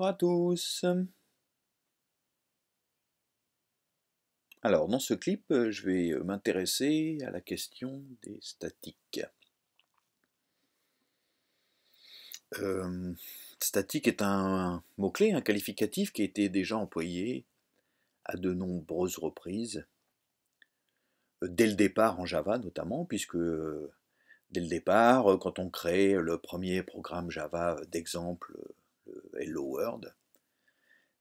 Bonjour à tous Alors, dans ce clip, euh, je vais euh, m'intéresser à la question des statiques. Euh, statique est un mot-clé, un qualificatif qui a été déjà employé à de nombreuses reprises, dès le départ en Java notamment, puisque dès le départ, quand on crée le premier programme Java d'exemple Hello World,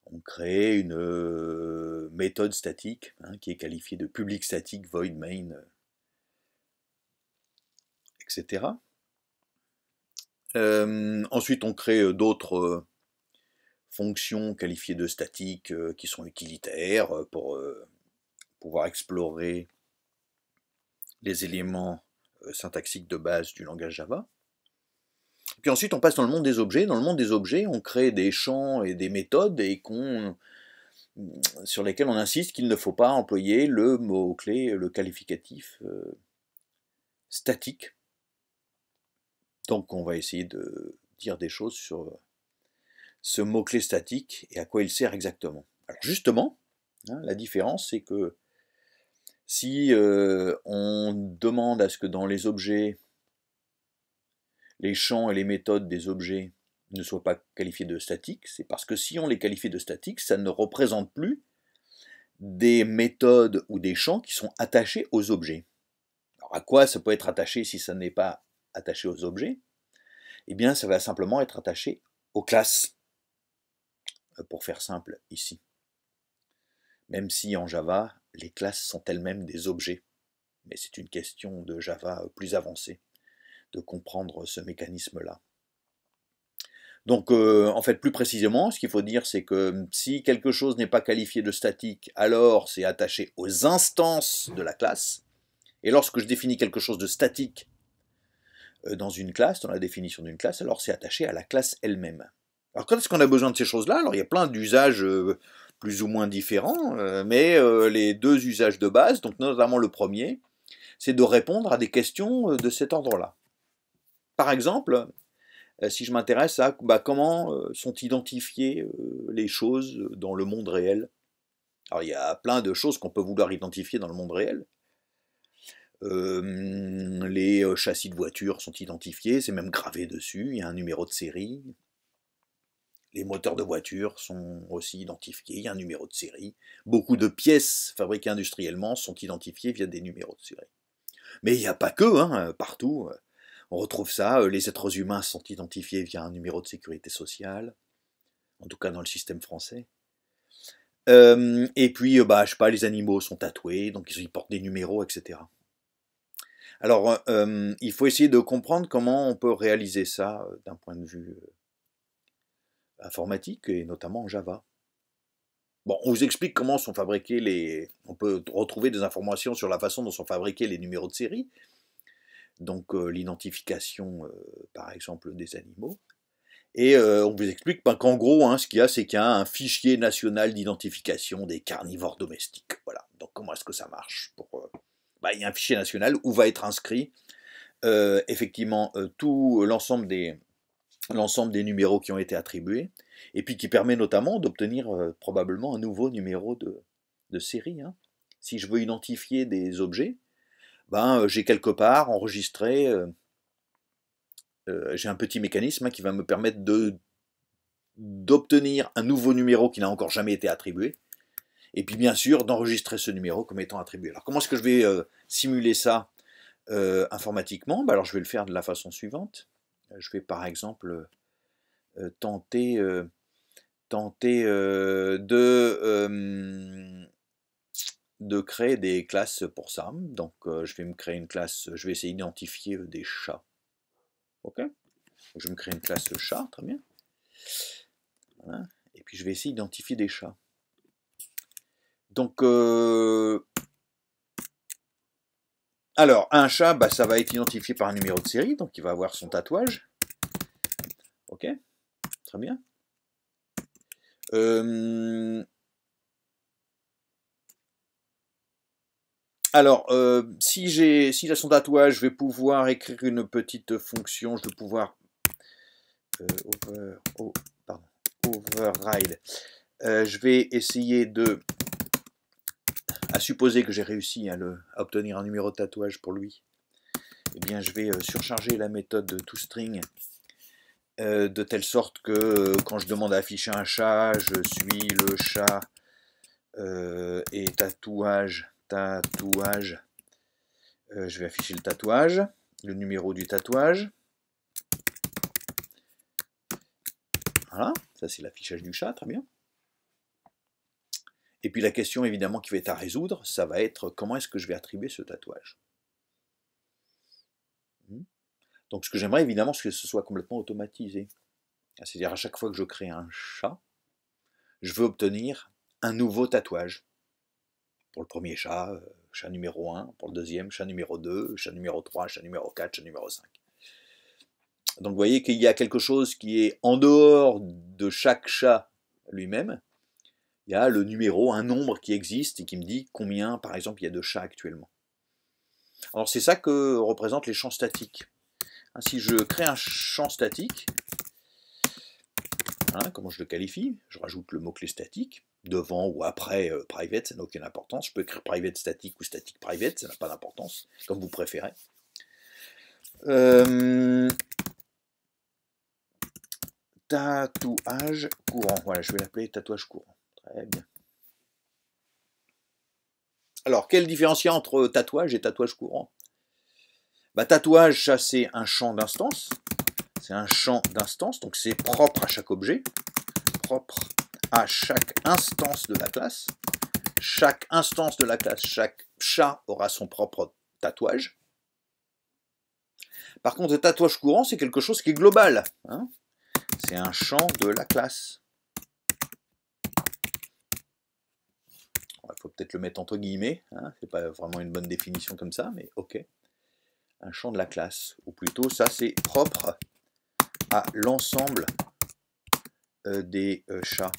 on crée une euh, méthode statique hein, qui est qualifiée de public static, void main, euh, etc. Euh, ensuite, on crée d'autres fonctions qualifiées de statiques qui sont utilitaires pour pouvoir explorer les éléments syntaxiques de base du langage Java. Puis ensuite, on passe dans le monde des objets. Dans le monde des objets, on crée des champs et des méthodes et mm, sur lesquels on insiste qu'il ne faut pas employer le mot-clé, le qualificatif euh, statique. Donc on va essayer de dire des choses sur euh, ce mot-clé statique et à quoi il sert exactement. Alors justement, hein, la différence, c'est que si euh, on demande à ce que dans les objets les champs et les méthodes des objets ne soient pas qualifiés de statiques, c'est parce que si on les qualifie de statiques, ça ne représente plus des méthodes ou des champs qui sont attachés aux objets. Alors à quoi ça peut être attaché si ça n'est pas attaché aux objets Eh bien, ça va simplement être attaché aux classes, euh, pour faire simple ici. Même si en Java, les classes sont elles-mêmes des objets, mais c'est une question de Java euh, plus avancée de comprendre ce mécanisme-là. Donc, euh, en fait, plus précisément, ce qu'il faut dire, c'est que hum, si quelque chose n'est pas qualifié de statique, alors c'est attaché aux instances de la classe. Et lorsque je définis quelque chose de statique euh, dans une classe, dans la définition d'une classe, alors c'est attaché à la classe elle-même. Alors, quand est-ce qu'on a besoin de ces choses-là Alors, il y a plein d'usages euh, plus ou moins différents, mais les deux usages de base, donc notamment le premier, c'est de répondre à des questions de cet ordre-là. Par exemple, euh, si je m'intéresse à bah, comment euh, sont identifiées euh, les choses dans le monde réel. Alors il y a plein de choses qu'on peut vouloir identifier dans le monde réel. les châssis de voitures sont identifiés, c'est même gravé dessus, il y a un numéro de série. Les moteurs de voitures sont aussi identifiés, il y a un numéro de série. Beaucoup de pièces fabriquées industriellement sont identifiées via des numéros de série. Mais il n'y a pas que, hein, partout. On retrouve ça, euh, les êtres humains sont identifiés via un numéro de sécurité sociale, en tout cas dans le système français. Euh, et puis, euh, bah, je sais pas, les animaux sont tatoués, donc ils portent des numéros, etc. Alors, il faut essayer de comprendre comment on peut réaliser ça d'un point de vue informatique et notamment en Java. Bon, on vous explique comment sont fabriqués les. On peut retrouver des informations sur la façon dont sont fabriqués les numéros de série, donc euh, l'identification euh, par exemple des animaux. Et euh, on vous explique ben, qu'en gros, hein, ce qu'il y a, c'est qu'il y a un fichier national d'identification des carnivores domestiques. Voilà. Donc comment est-ce que ça marche pour, ben, Il y a un fichier national où va être inscrit effectivement tout l'ensemble des, l'ensemble des numéros qui ont été attribués, et puis qui permet notamment d'obtenir probablement un nouveau numéro de, de série. Hein. Si je veux identifier des objets, ben, j'ai quelque part enregistré, j'ai un petit mécanisme hein, qui va me permettre d'obtenir un nouveau numéro qui n'a encore jamais été attribué, et puis bien sûr d'enregistrer ce numéro comme étant attribué. Alors comment est-ce que je vais simuler ça informatiquement ben, Alors je vais le faire de la façon suivante. Je vais par exemple tenter, tenter de de créer des classes pour ça. Donc euh, je vais me créer une classe, je vais essayer d'identifier euh, des chats. Ok Je me créer une classe chat, très bien. Et puis je vais essayer d'identifier des chats. Donc, euh, alors un chat, bah, ça va être identifié par un numéro de série, donc il va avoir son tatouage. Ok Très bien. Euh... Alors, euh, si j'ai si son tatouage, je vais pouvoir écrire une petite fonction, je vais pouvoir euh, override. Oh, euh, je vais essayer de, à supposer que j'ai réussi hein, à, obtenir un numéro de tatouage pour lui, eh bien je vais surcharger la méthode toString de telle sorte que quand je demande à afficher un chat, je suis le chat et tatouage tatouage. Euh, je vais afficher le tatouage, le numéro du tatouage. Voilà, ça c'est l'affichage du chat, très bien. Et puis la question évidemment qui va être à résoudre, ça va être comment est-ce que je vais attribuer ce tatouage. Hmm. Donc ce que j'aimerais évidemment, c'est que ce soit complètement automatisé. C'est-à-dire à chaque fois que je crée un chat, je veux obtenir un nouveau tatouage. Pour le premier chat, euh, chat numéro 1, pour le deuxième, chat numéro 2, chat numéro 3, chat numéro 4, chat numéro 5. Donc vous voyez qu'il y a quelque chose qui est en dehors de chaque chat lui-même. Il y a le numéro, un nombre qui existe et qui me dit combien, par exemple, il y a de chats actuellement. Alors c'est ça que représentent les champs statiques. Hein, si je crée un champ statique, hein, comment je le qualifie Je rajoute le mot-clé statique devant ou après euh, private, ça n'a aucune importance. Je peux écrire private statique ou statique private, ça n'a pas d'importance, comme vous préférez. Euh, tatouage courant. Voilà, je vais l'appeler tatouage courant. Très bien. Alors, quelle différence entre tatouage et tatouage courant bah, Tatouage, ça c'est un champ d'instance. C'est un champ d'instance, donc c'est propre à chaque objet. Propre à chaque instance de la classe. Chaque instance de la classe, chaque chat aura son propre tatouage. Par contre, le tatouage courant, c'est quelque chose qui est global. Hein. c'est un champ de la classe. Il faut peut-être le mettre entre guillemets. Hein. c'est pas vraiment une bonne définition comme ça, mais ok. Un champ de la classe. Ou plutôt, ça, c'est propre à l'ensemble euh, des euh, chats.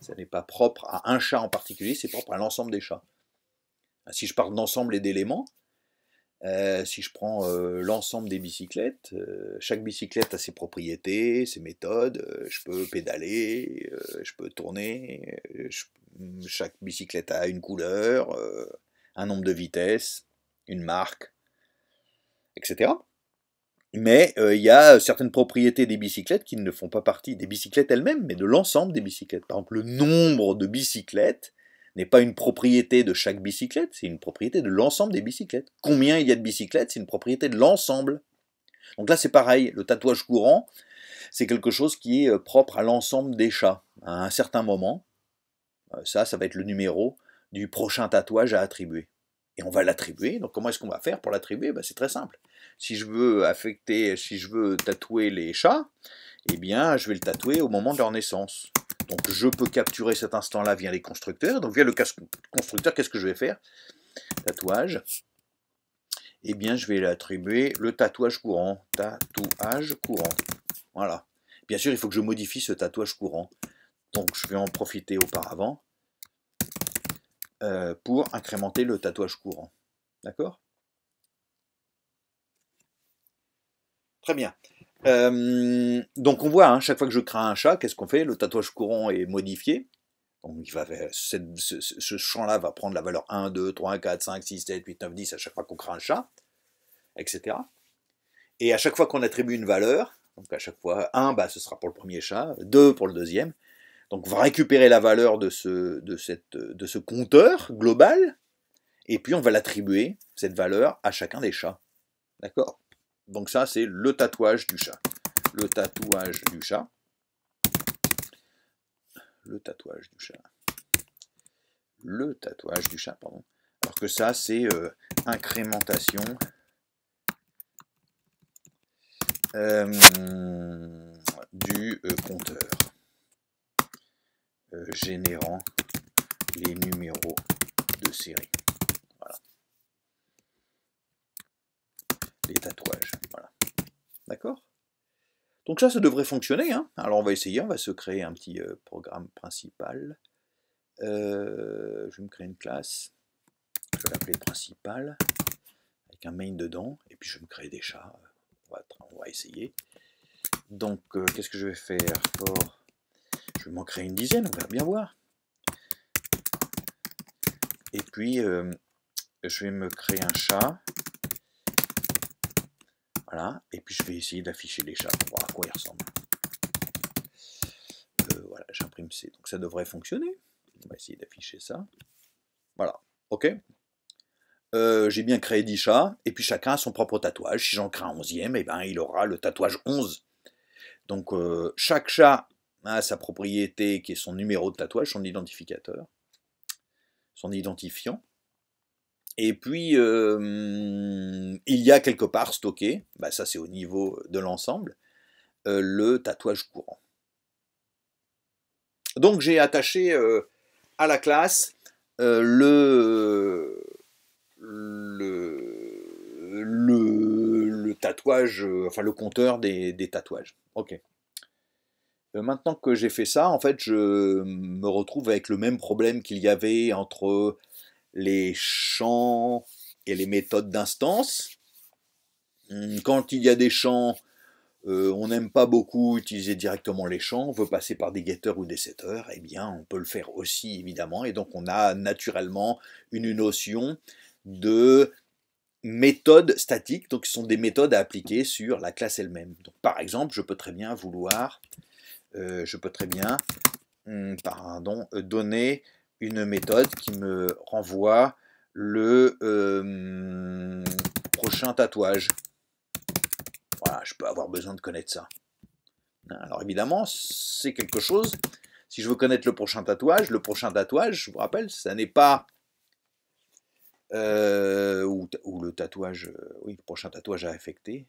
Ça n'est pas propre à un chat en particulier, c'est propre à l'ensemble des chats. Ah, si je parle d'ensemble et d'éléments, euh, si je prends euh, l'ensemble des bicyclettes, euh, chaque bicyclette a ses propriétés, ses méthodes. je peux pédaler, je peux tourner. Mm, chaque bicyclette a une couleur, un nombre de vitesses, une marque, etc. Mais euh, il y a euh, certaines propriétés des bicyclettes qui ne font pas partie des bicyclettes elles-mêmes, mais de l'ensemble des bicyclettes. Par exemple, le nombre de bicyclettes n'est pas une propriété de chaque bicyclette, c'est une propriété de l'ensemble des bicyclettes. Combien il y a de bicyclettes, c'est une propriété de l'ensemble. Donc là, c'est pareil, le tatouage courant, c'est quelque chose qui est euh, propre à l'ensemble des chats. À un certain moment, ça, ça va être le numéro du prochain tatouage à attribuer et on va l'attribuer. Donc comment est-ce qu'on va faire pour l'attribuer ben, C'est très simple. Si je veux affecter, si je veux tatouer les chats, eh bien je vais le tatouer au moment de leur naissance. Donc je peux capturer cet instant-là via les constructeurs. Donc via le constructeur, qu'est-ce que je vais faire Tatouage. et eh bien je vais l'attribuer le tatouage courant. Tatouage courant. Voilà. Bien sûr, il faut que je modifie ce tatouage courant. Donc je vais en profiter auparavant. Euh, pour incrémenter le tatouage courant. D'accord Très bien. Euh, donc on voit, hein, chaque fois que je crée un chat, qu'est-ce qu'on fait Le tatouage courant est modifié. Donc va, ce, champ-là va prendre la valeur 1, 2, 3, 4, 5, 6, 7, 8, 9, 10 à chaque fois qu'on crée un chat, etc. Et à chaque fois qu'on attribue une valeur, donc à chaque fois 1, bah, ce sera pour le premier chat, 2 pour le deuxième, donc on va récupérer la valeur de ce, de, ce compteur global, et puis on va l'attribuer, cette valeur, à chacun des chats. D'accord Donc ça, c'est le tatouage du chat. Le tatouage du chat. Le tatouage du chat. Le tatouage du chat, pardon. Alors que ça, c'est euh, incrémentation. Euh, du euh, compteur. Euh, générant les numéros de série. Voilà. Les tatouages. Voilà. D'accord Donc ça, ça devrait fonctionner. Hein. Alors on va essayer, on va se créer un petit euh, programme principal. Euh, je vais me créer une classe. Je vais l'appeler principal. Avec un main dedans. Et puis je vais me créer des chats. On va, essayer. Donc qu'est-ce que je vais faire pour je créer une dizaine, on va bien voir. Et puis, euh, je vais me créer un chat. Voilà, et puis je vais essayer d'afficher les chats pour voir à quoi ils ressemblent. Euh, voilà, j'imprime C, donc ça devrait fonctionner. On va essayer d'afficher ça. Voilà, ok euh, J'ai bien créé 10 chats, et puis chacun a son propre tatouage. Si j'en crée un 11e, et eh ben, il aura le tatouage 11. Donc chaque chat sa propriété qui est son numéro de tatouage, son identificateur, son identifiant. Et puis, euh, il y a quelque part stocké, bah, ça c'est au niveau de l'ensemble, euh, le tatouage courant. Donc j'ai attaché euh, à la classe le, le, tatouage, enfin le compteur des, des tatouages. Ok. Euh, maintenant que j'ai fait ça, en fait, je me retrouve avec le même problème qu'il y avait entre les champs et les méthodes d'instance. Hum, quand il y a des champs, euh, on n'aime pas beaucoup utiliser directement les champs, on veut passer par des getters ou des setters, eh bien, on peut le faire aussi, évidemment, et donc on a naturellement une notion de méthodes statiques, donc ce sont des méthodes à appliquer sur la classe elle-même. par exemple, je peux très bien vouloir euh, je peux très bien hmm, euh, donner une méthode qui me renvoie le euh, prochain tatouage. Voilà, je peux avoir besoin de connaître ça. Hein, alors évidemment, c'est quelque chose, si je veux connaître le prochain tatouage, le prochain tatouage, je vous rappelle, ça n'est pas... ou, le tatouage, oui, le prochain tatouage à affecter,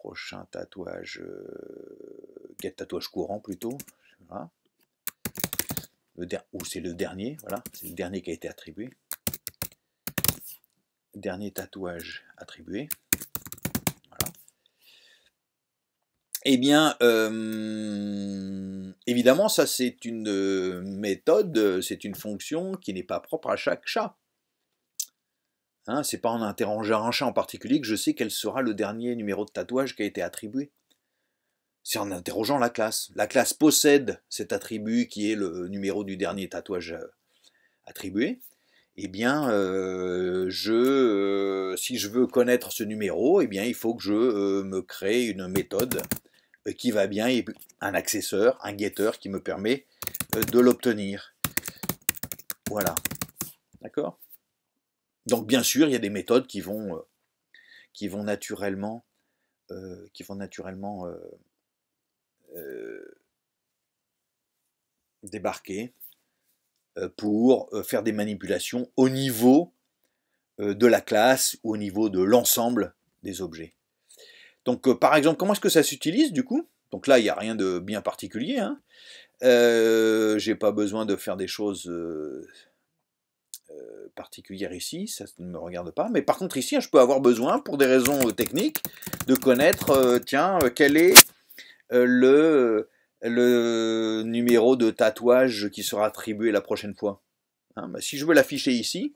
prochain tatouage, euh, quel tatouage courant plutôt, hein. ou c'est le dernier, voilà, c'est le dernier qui a été attribué. Dernier tatouage attribué. Voilà. Eh bien, euh, évidemment, ça c'est une euh, méthode, c'est une fonction qui n'est pas propre à chaque chat. Hein, c'est pas en interrogeant un chat en particulier que je sais quel sera le dernier numéro de tatouage qui a été attribué. C'est en interrogeant la classe. La classe possède cet attribut qui est le numéro du dernier tatouage euh, attribué. Eh bien, euh, je, euh, si je veux connaître ce numéro, eh bien, il faut que je me crée une méthode qui va bien, et un accesseur, un getter qui me permet de l'obtenir. Voilà. D'accord donc bien sûr, il y a des méthodes qui vont, euh, qui vont naturellement, euh, qui vont naturellement euh, débarquer pour faire des manipulations au niveau de la classe ou au niveau de l'ensemble des objets. Donc par exemple, comment est-ce que ça s'utilise du coup donc là, il n'y a rien de bien particulier. Je hein. n'ai J'ai pas besoin de faire des choses euh, particulière ici, ça ne me regarde pas. Mais par contre ici, je peux avoir besoin, pour des raisons euh, techniques, de connaître, euh, tiens, quel est le, le numéro de tatouage qui sera attribué la prochaine fois. Hein, bah, si je veux l'afficher ici,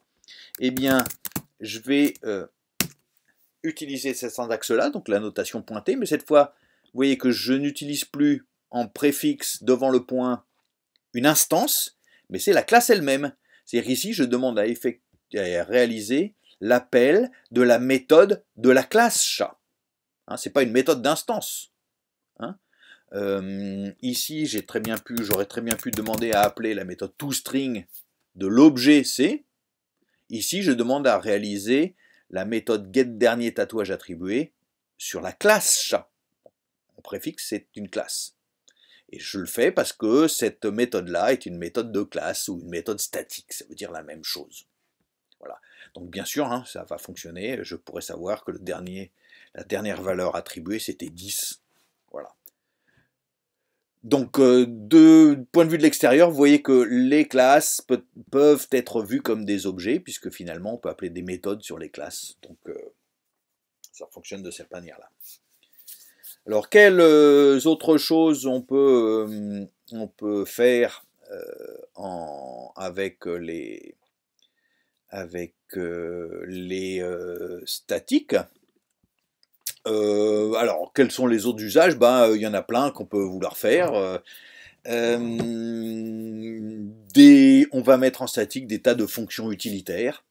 eh bien, je vais utiliser cette syntaxe-là, donc la notation pointée, mais cette fois, vous voyez que je n'utilise plus en préfixe devant le point une instance, mais c'est la classe elle-même. C'est-à-dire ici, je demande à, réaliser l'appel de la méthode de la classe chat. Hein, Ce n'est pas une méthode d'instance. Hein, euh, ici, très bien pu, j'aurais très bien pu demander à appeler la méthode toString de l'objet C. Ici, je demande à réaliser la méthode getDernierTatouageAttribué sur la classe chat. On préfixe, c'est une classe je le fais parce que cette méthode-là est une méthode de classe ou une méthode statique, ça veut dire la même chose. Donc bien sûr, hein, ça va fonctionner, je pourrais savoir que la dernière valeur attribuée, c'était 10. Voilà. Donc, euh, de point de vue de l'extérieur, vous voyez que les classes peuvent être vues comme des objets, puisque finalement, on peut appeler des méthodes sur les classes. Donc, euh, ça fonctionne de cette manière-là. Alors, quelles euh, autres choses on peut, euh, on peut faire euh, avec les, avec, les statiques Alors, quels sont les autres usages ben, Il y en a plein qu'on peut vouloir faire. on va mettre en statique des tas de fonctions utilitaires.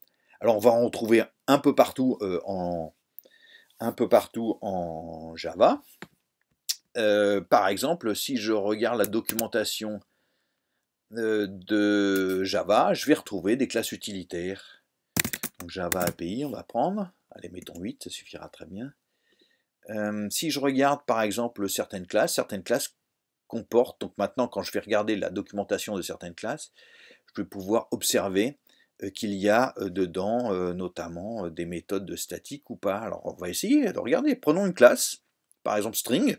Alors, on va en trouver un peu partout en un peu partout en Java. Euh, par exemple, si je regarde la documentation euh, de Java, je vais retrouver des classes utilitaires. Donc Java API, on va prendre. Allez, mettons 8, ça suffira très bien. Euh, si je regarde par exemple certaines classes, certaines classes comportent, donc maintenant quand je vais regarder la documentation de certaines classes, je vais pouvoir observer euh, qu'il y a dedans notamment des méthodes de statique ou pas. Alors on va essayer de regarder. Prenons une classe, par exemple string.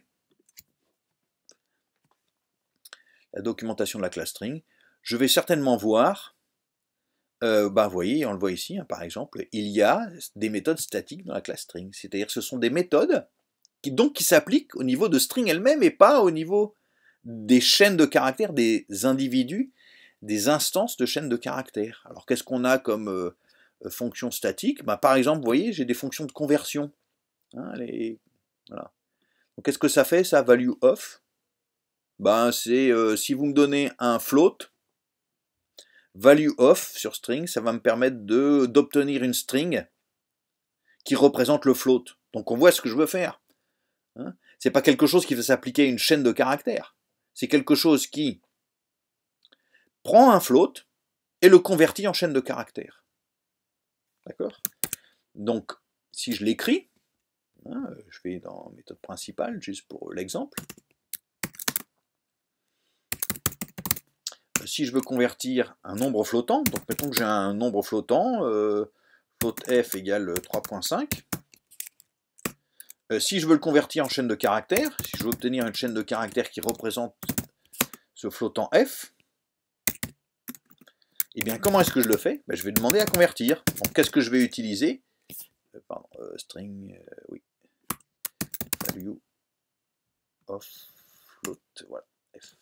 La documentation de la classe string. Je vais certainement voir, Bah vous voyez, on le voit ici, hein, par exemple, il y a des méthodes statiques dans la classe string. C'est-à-dire que ce sont des méthodes qui, donc, qui s'appliquent au niveau de string elle-même et pas au niveau des chaînes de caractères des individus des instances de chaînes de caractères. Alors qu'est-ce qu'on a comme euh, euh, fonction statique bah, Par exemple, vous voyez, j'ai des fonctions de conversion. Hein, qu'est-ce que ça fait ça, value of ben, bah, C'est euh, si vous me donnez un float, value of sur string, ça va me permettre d'obtenir une string qui représente le float. Donc on voit ce que je veux faire. Ce hein. c'est pas quelque chose qui va s'appliquer à une chaîne de caractères. C'est quelque chose qui prend un float et le convertit en chaîne de caractères. D'accord Donc, si je l'écris, hein, je vais dans méthode principale, juste pour l'exemple. Si je veux convertir un nombre flottant, donc mettons que j'ai un nombre flottant, euh, float f égale 3.5, euh, si je veux le convertir en chaîne de caractères, si je veux obtenir une chaîne de caractères qui représente ce flottant f, et eh bien, comment est-ce que je le fais ben, Je vais demander à convertir. qu'est-ce que je vais utiliser euh, Pardon, euh, string, euh, oui. Value of float, voilà, F.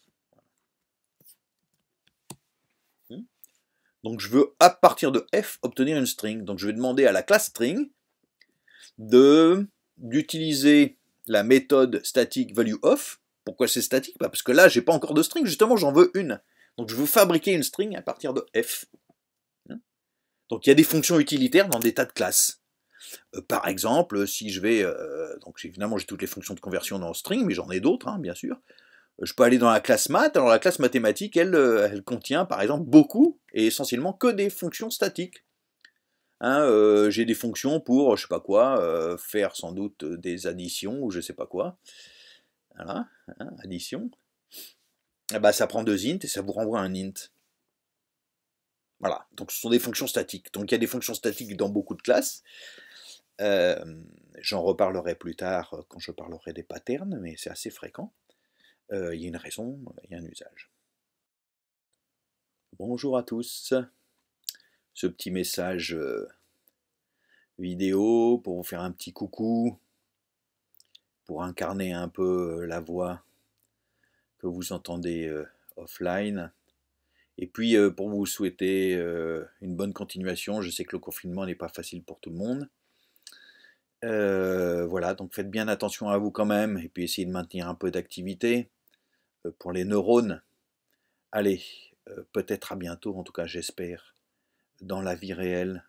Hmm Donc, je veux, à partir de F, obtenir une string. Donc, je vais demander à la classe string d'utiliser la méthode statique value of. Pourquoi c'est statique ben, Parce que là, j'ai pas encore de string, justement, j'en veux une. Donc je veux fabriquer une string à partir de f. Hein. Donc il y a des fonctions utilitaires dans des tas de classes. Euh, par exemple, si je vais... Euh, donc évidemment j'ai toutes les fonctions de conversion dans string, mais j'en ai d'autres, hein, bien sûr. Euh, je peux aller dans la classe math. Alors la classe mathématique, elle, elle contient par exemple beaucoup et essentiellement que des fonctions statiques. Hein, j'ai des fonctions pour, je sais pas quoi, faire sans doute des additions ou je sais pas quoi. Voilà, addition. Eh ben, ça prend deux int et ça vous renvoie un int. Voilà, donc ce sont des fonctions statiques. Donc il y a des fonctions statiques dans beaucoup de classes. Euh, j'en reparlerai plus tard euh, quand je parlerai des patterns, mais c'est assez fréquent. Euh, il y a une raison, il y a un usage. Bonjour à tous. Ce petit message vidéo pour vous faire un petit coucou, pour incarner un peu la voix que vous entendez euh, offline. Et puis, euh, pour vous souhaiter euh, une bonne continuation, je sais que le confinement n'est pas facile pour tout le monde. voilà, donc faites bien attention à vous quand même, et puis essayez de maintenir un peu d'activité pour les neurones. Allez, peut-être à bientôt, en tout cas j'espère, dans la vie réelle.